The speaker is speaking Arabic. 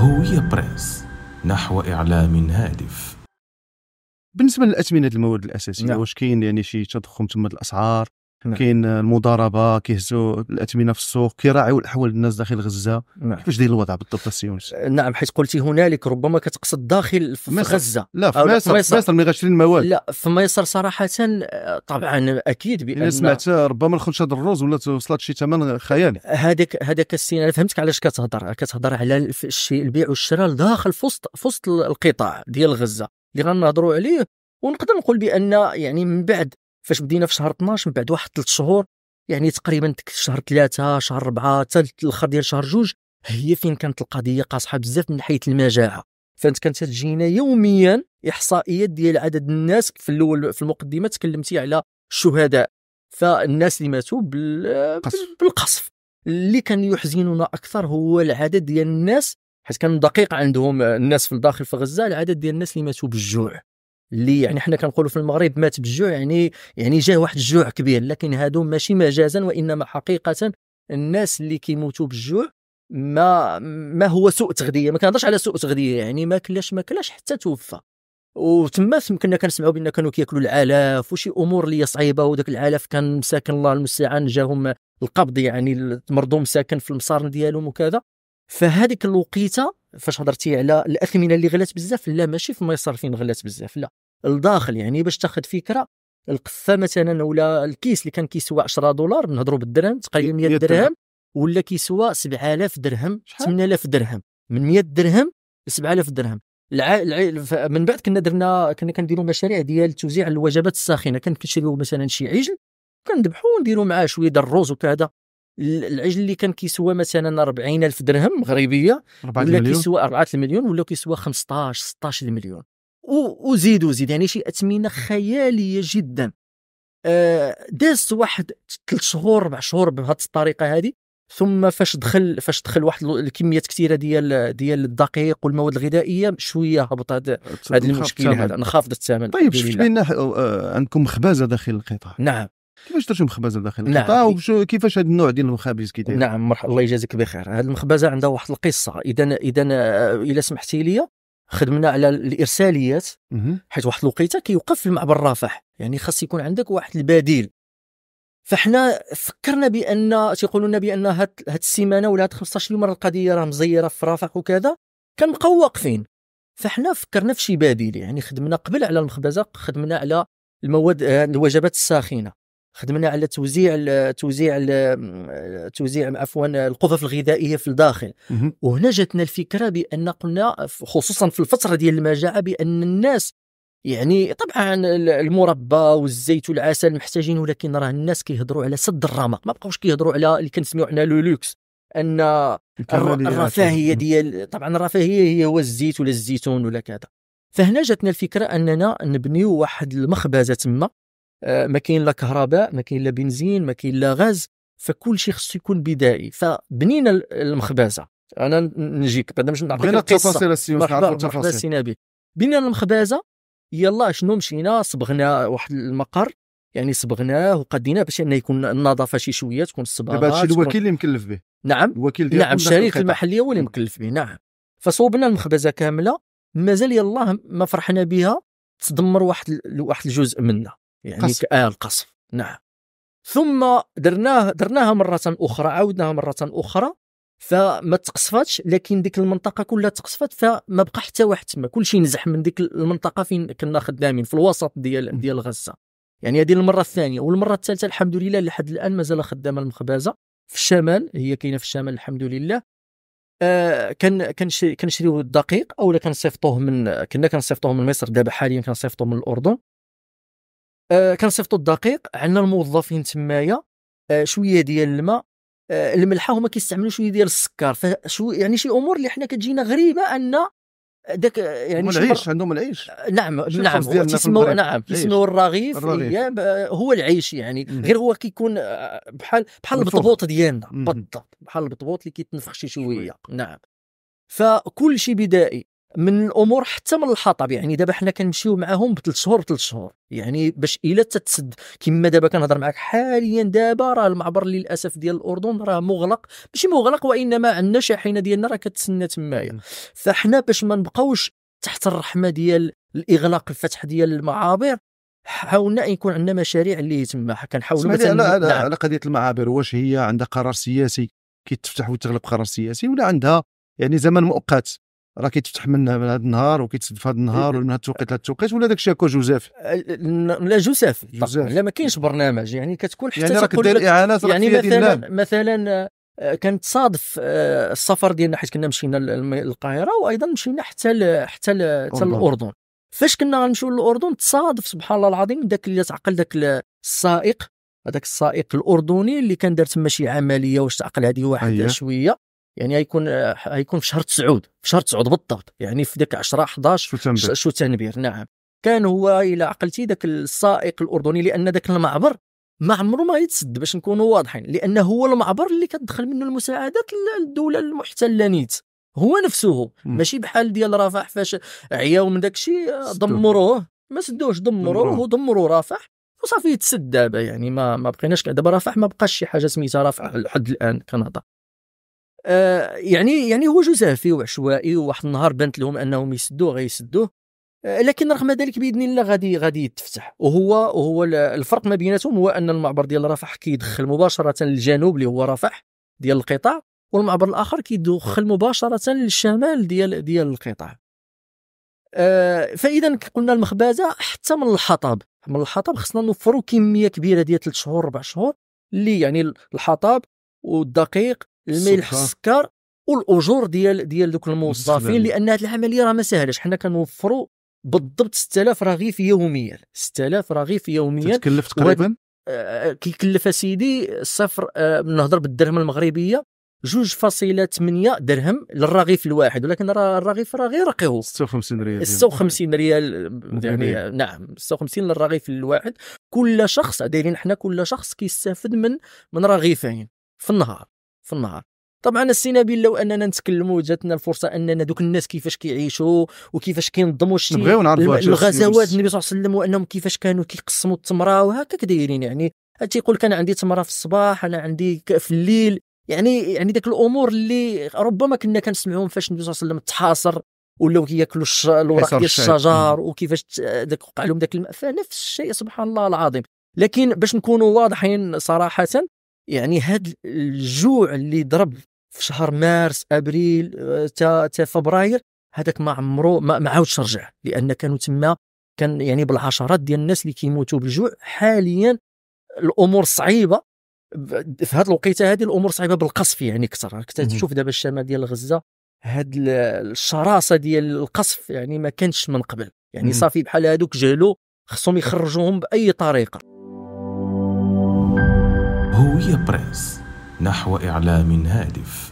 هوية بريس نحو إعلام هادف بالنسبه للاثمنه المواد الاساسيه نعم. واش كاين يعني شي تضخم تما الاسعار نعم. كاين المضاربه كيهزوا الاثمنه في السوق كيراعيوا الاحوال الناس داخل غزه نعم. كيفاش داير الوضع بالضبط السيونس نعم حيت قلتي هنالك ربما كتقصد داخل في مصر. غزه لا في مصر في مصر من غاشرين المواد لا في مصر صراحه طبعا اكيد بان سمعت ربما الخنشاد الروز ولات وصلت شي ثمن خيالي هذاك هذاك السين انا فهمتك علاش كتهضر كتهضر على الشيء البيع والشراء داخل في وسط في وسط القطاع ديال غزه اللي غنهضروا عليه ونقدر نقول بان يعني من بعد فاش بدينا في شهر 12 من بعد واحد ثلاث شهور يعني تقريبا شهر ثلاثة شهر أربعة حتى الاخر ديال شهر جوج هي فين كانت القضية قاصحة بزاف من حيث المجاعة فانت كانت تجينا يوميا احصائيات ديال عدد الناس في الاول في المقدمه تكلمتي على الشهداء فالناس اللي ماتوا بالقصف اللي كان يحزننا اكثر هو العدد ديال الناس حيت كان دقيق عندهم الناس في الداخل في غزه العدد ديال الناس اللي ماتوا بالجوع اللي يعني حنا كنقولوا في المغرب مات بالجوع يعني يعني جاه واحد الجوع كبير لكن هادو ماشي مجازا وانما حقيقه الناس اللي كيموتوا بالجوع ما ما هو سوء تغذيه ما كنهضرش على سوء تغذيه يعني ما كلاش ما كلاش حتى توفى وتما كنا كنسمعوا بان كانوا كياكلوا العلاف وشي امور اللي صعيبه وداك العلاف كان مساكن الله المستعان جاهم القبض يعني تمرضوا مساكن في المصارن ديالهم وكذا فهذيك الوقيته فاش هضرتي على الاثمنه اللي غلات بزاف لا ماشي في مصر فين غلات بزاف لا الداخل يعني باش تاخذ فكره القفه مثلا ولا الكيس اللي كان كيسوى 10 دولار نهضروا بالدرهم تقريبا 100 درهم ولا كيسوى 7000 درهم 8000 درهم من 100 درهم ل 7000 درهم الع... الع... من بعد كنا درنا كنا كنديروا مشاريع ديال توزيع الوجبات الساخنه كنشريو مثلا شي عجل كندبحوا ونديروا معاه شويه ديال الرز وكذا العجل اللي كان كيسوى مثلا 40000 درهم مغربيه ولا كيسوى 4 المليون ولا كيسوى 15 16 المليون وزيد وزيد يعني شي اثمنه خياليه جدا آه داز واحد ثلاث شهور اربع شهور بهذه الطريقه هذه ثم فاش دخل فاش دخل واحد الكميات كثيره ديال ديال الدقيق والمواد الغذائيه شويه هبط هذا هذا المشكل هذا انخفض الثمن طيب شفت بان عندكم خبازه داخل القطاع نعم كيفاش ترجم مخبزه داخل القطاع نعم. وشو كيفاش هذا النوع ديال المخابز كيداير نعم مرح الله يجازيك بخير هذه المخبزه عندها واحد القصه اذا اذا آه، الا سمحتي لي خدمنا على الارساليات حيت واحد الوقيته كيوقف في المعبر رافح يعني خاص يكون عندك واحد البديل فحنا فكرنا بان تيقولوا لنا بان هاد, هاد السيمانه ولا هاد 15 يوم القضيه راه مزيره في رافح وكذا كنبقاو واقفين فحنا فكرنا في شي بديل يعني خدمنا قبل على المخبزه خدمنا على المواد آه، الوجبات الساخنه خدمنا على توزيع الـ توزيع الـ توزيع عفوا القفف الغذائيه في الداخل وهنا جاتنا الفكره بان قلنا خصوصا في الفتره ديال المجاعه بان الناس يعني طبعا المربى والزيت والعسل محتاجين ولكن راه الناس كيهضروا على سد الرمق ما بقاوش كيهضروا على اللي كنسميو حنا لو لوكس ان الرفاهيه ديال طبعا الرفاهيه هي هو الزيت ولا الزيتون ولا كذا فهنا جاتنا الفكره اننا نبنيو واحد المخبزه تما آه، ما كاين لا كهرباء ما كاين لا بنزين ما كاين لا غاز فكل شيء خصو يكون بدائي فبنينا المخبازه انا نجيك بعد باش نعطيك بغينا التفاصيل السيوس نعرفوا التفاصيل بنينا المخبازه يلا شنو مشينا صبغنا واحد المقر يعني صبغناه وقديناه باش انه يكون النظافه شي شويه تكون الصبغه دابا هادشي الوكيل اللي مكلف به نعم الوكيل ديال نعم الشريك المحلي هو اللي مكلف به نعم فصوبنا المخبزه كامله مازال يلاه ما فرحنا بها تدمر واحد واحد الجزء منها يعني قصف. آه القصف نعم ثم درناه درناها مره اخرى عاودناها مره اخرى فما تقصفتش لكن ديك المنطقه كلها تقصفت فما بقى حتى واحد تما كلشي نزح من ديك المنطقه فين كنا خدامين في الوسط ديال ديال غزه يعني هذه المره الثانيه والمره الثالثه الحمد لله لحد الان مازال خدامه المخبازه في الشمال هي كاينه في الشمال الحمد لله آه كان كنشريو الدقيق اولا كنصيفطوه من كنا كنصيفطوه من مصر دابا حاليا كنصيفطوه من الاردن آه كنصيفطوا الدقيق عندنا الموظفين تمايا آه شويه ديال الماء آه الملحه هما كيستعملوا شويه ديال السكر فشو يعني شي امور اللي حنا كتجينا غريبه ان داك يعني هما العيش شمر... عندهم العيش نعم نعم تسمو نعم تسمو الرغيف, الرغيف. هو العيش يعني مم. غير هو كيكون آه، بحال بحال البطبوط ديالنا بالضبط بحال البطبوط اللي كيتنفخ شي شويه نعم فكل شيء بدائي من الامور حتى من الحطب يعني دابا حنا كنمشيو معاهم بثلاث شهور بثلاث شهور يعني باش الا تتسد كما دابا كنهضر معك حاليا دابا راه المعبر للاسف ديال الاردن راه مغلق ماشي مغلق وانما عندنا شاحنه ديالنا راه كتسنى تمايا فحنا باش ما نبقاوش تحت الرحمه ديال الاغلاق الفتح ديال المعابر حاولنا يكون عندنا مشاريع اللي تما كنحاولوا مثلا على, نعم. على قضيه المعابر واش هي عندها قرار سياسي كيتفتح وتغلب قرار سياسي ولا عندها يعني زمن مؤقت راه كيتفتح من هذا النهار وكيتسد في هذا النهار ومن هذا التوقيت لهذا التوقيت ولا داك الشيء هكا جوزيف؟ لا جوزيف لا ما كاينش برنامج يعني كتكون حتى يعني راك داير اعانات يعني مثلا مثلا آه، كانت صادف آه، السفر ديالنا حيت كنا مشينا للقاهره وايضا مشينا حتى الـ حتى الـ حتى الاردن فاش كنا غنمشيو للاردن تصادف سبحان الله العظيم داك اللي تعقل داك السائق هذاك السائق الاردني اللي كان دار تما شي عمليه واش تعقل هذه واحد أيه. شويه يعني غيكون غيكون آه، في شهر 9 في شهر 9 بالضبط يعني في ذاك 10 11 شتنبير شتنبير نعم كان هو الى عقلتي ذاك السائق الاردني لان ذاك المعبر ما عمره ما يتسد باش نكونوا واضحين لانه هو المعبر اللي كتدخل منه المساعدات للدوله المحتله نيت هو نفسه ماشي بحال ديال رفح فاش عياو من داك الشيء آه، دمروه ما سدوش دمروه ودمروا رفح وصافي تسد دابا يعني ما ما بقيناش دابا رفح ما بقاش شي حاجه سميتها رفح لحد الان كندا آه، يعني يعني هو جزافي وعشوائي وواحد النهار بانت لهم انهم يسدوه غيسدوه آه، لكن رغم ذلك باذن الله غادي غادي يتفتح وهو وهو الفرق ما بيناتهم هو ان المعبر ديال رفح كيدخل مباشره للجنوب اللي هو رفح ديال القطاع والمعبر الاخر كيدخل مباشره للشمال ديال ديال القطاع آه، فاذا قلنا المخبزه حتى من الحطب من الحطب خصنا نوفروا كميه كبيره ديال 3 شهور 4 شهور اللي يعني الحطب والدقيق الملح السكر والاجور ديال ديال دوك الموظفين لان هذه العمليه راه ما ساهلاش حنا كنوفروا بالضبط 6000 رغيف يوميا 6000 رغيف يوميا تكلف تقريبا آه، آه، كيكلف سيدي صفر آه، نهضر بالدرهم المغربيه جوج ثمانية درهم للرغيف الواحد ولكن راه الرغيف راه غير رقيق 56 ريال 56 ريال يعني إيه. نعم 56 للرغيف الواحد كل شخص دايرين حنا كل شخص كيستافد من من رغيفين في النهار في النهار طبعا السينابيل لو اننا نتكلموا جاتنا الفرصه اننا دوك الناس كيفاش كيعيشوا وكيفاش كينظموا الشيء نبغيو نعرفوا الغزوات النبي صلى الله عليه وسلم وانهم كيفاش كانوا كيقسموا التمره وهكا دايرين يعني تيقول كان عندي تمره في الصباح انا عندي في الليل يعني يعني ذاك الامور اللي ربما كنا كنسمعوهم فاش النبي صلى الله عليه وسلم تحاصر ولاو كياكلوا الوراق ديال الشجر وكيفاش داك وقع لهم ذاك الماء فنفس الشيء سبحان الله العظيم لكن باش نكونوا واضحين صراحه يعني هاد الجوع اللي ضرب في شهر مارس ابريل آه، تا فبراير هذاك ما عمرو ما, عاودش رجع لان كانوا تما كان يعني بالعشرات ديال الناس اللي كيموتوا بالجوع حاليا الامور صعيبه في هذه الوقيته هذه الامور صعيبه بالقصف يعني اكثر كنت تشوف دابا الشمال ديال غزه هاد الشراسه ديال القصف يعني ما كانش من قبل يعني صافي بحال هادوك جهلوا خصهم يخرجوهم باي طريقه هوية بريس نحو إعلام هادف